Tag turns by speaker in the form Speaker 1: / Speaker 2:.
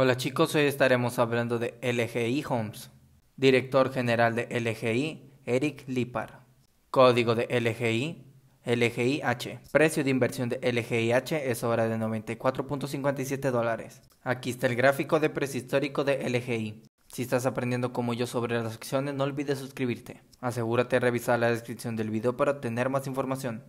Speaker 1: Hola chicos, hoy estaremos hablando de LGI Homes. Director General de LGI, Eric Lipar. Código de LGI, LGIH. Precio de inversión de LGIH es ahora de 94.57 dólares. Aquí está el gráfico de precio histórico de LGI. Si estás aprendiendo como yo sobre las acciones, no olvides suscribirte. Asegúrate de revisar la descripción del video para obtener más información.